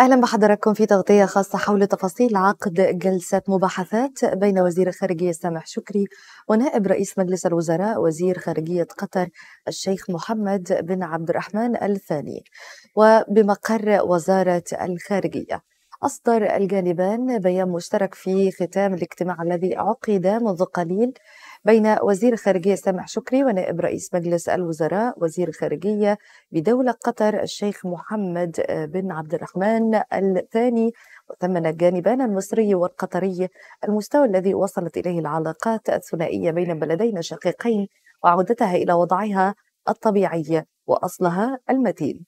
اهلا بحضراتكم في تغطيه خاصه حول تفاصيل عقد جلسه مباحثات بين وزير الخارجيه سامح شكري ونائب رئيس مجلس الوزراء وزير خارجيه قطر الشيخ محمد بن عبد الرحمن الثاني وبمقر وزاره الخارجيه. أصدر الجانبان بيان مشترك في ختام الاجتماع الذي عقد منذ قليل بين وزير الخارجية سامح شكري ونائب رئيس مجلس الوزراء وزير الخارجية بدولة قطر الشيخ محمد بن عبد الرحمن الثاني وثمن الجانبان المصري والقطري المستوى الذي وصلت إليه العلاقات الثنائية بين بلدينا الشقيقين وعودتها إلى وضعها الطبيعي وأصلها المتين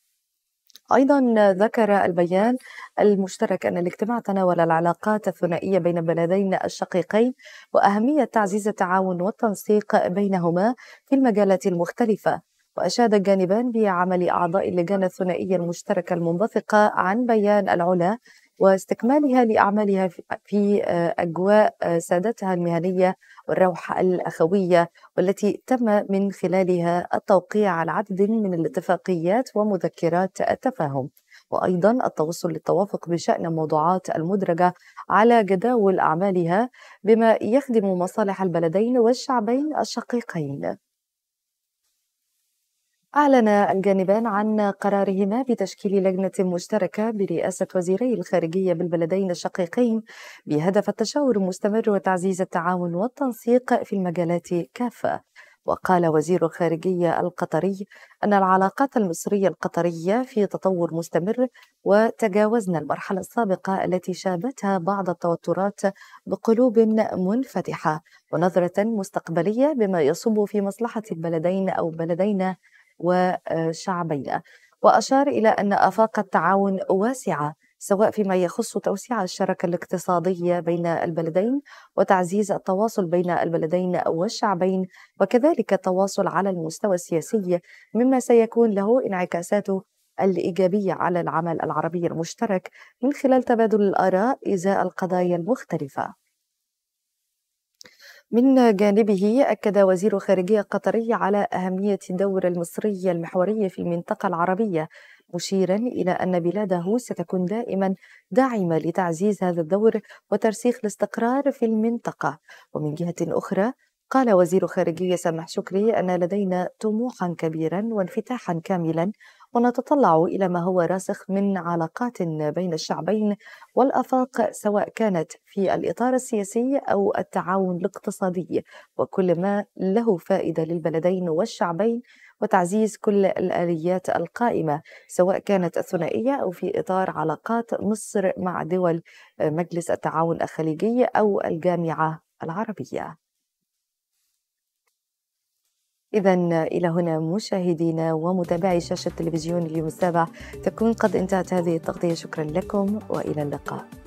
أيضا ذكر البيان المشترك أن الاجتماع تناول العلاقات الثنائية بين البلدين الشقيقين وأهمية تعزيز التعاون والتنسيق بينهما في المجالات المختلفة وأشاد الجانبان بعمل أعضاء اللجان الثنائية المشتركة المنبثقة عن بيان العلا واستكمالها لأعمالها في آه، أجواء آه، سادتها المهنية والروح الأخوية والتي تم من خلالها التوقيع على عدد من الاتفاقيات ومذكرات التفاهم وأيضا التوصل للتوافق بشأن موضوعات المدرجة على جداول أعمالها بما يخدم مصالح البلدين والشعبين الشقيقين أعلن الجانبان عن قرارهما بتشكيل لجنة مشتركة برئاسة وزيري الخارجية بالبلدين الشقيقين بهدف التشاور المستمر وتعزيز التعاون والتنسيق في المجالات كافة. وقال وزير الخارجية القطري أن العلاقات المصرية القطرية في تطور مستمر وتجاوزنا المرحلة السابقة التي شابتها بعض التوترات بقلوب منفتحة ونظرة مستقبلية بما يصب في مصلحة البلدين أو بلدينا وشعبية وأشار إلى أن آفاق التعاون واسعة سواء فيما يخص توسيع الشراكة الاقتصادية بين البلدين وتعزيز التواصل بين البلدين والشعبين وكذلك التواصل على المستوى السياسي مما سيكون له انعكاساته الإيجابية على العمل العربي المشترك من خلال تبادل الآراء إزاء القضايا المختلفة من جانبه أكد وزير خارجية قطري على أهمية الدور المصري المحوري في المنطقة العربية مشيرا إلى أن بلاده ستكون دائما داعمة لتعزيز هذا الدور وترسيخ الاستقرار في المنطقة ومن جهة أخرى قال وزير خارجية سامح شكري أن لدينا طموحا كبيرا وانفتاحا كاملا ونتطلع إلى ما هو راسخ من علاقات بين الشعبين والآفاق سواء كانت في الإطار السياسي أو التعاون الاقتصادي وكل ما له فائدة للبلدين والشعبين وتعزيز كل الآليات القائمة سواء كانت الثنائية أو في إطار علاقات مصر مع دول مجلس التعاون الخليجي أو الجامعة العربية إذا إلى هنا مشاهدينا ومتابعي شاشة تلفزيون اليوم السابع تكون قد انتهت هذه التغطية شكرا لكم وإلى اللقاء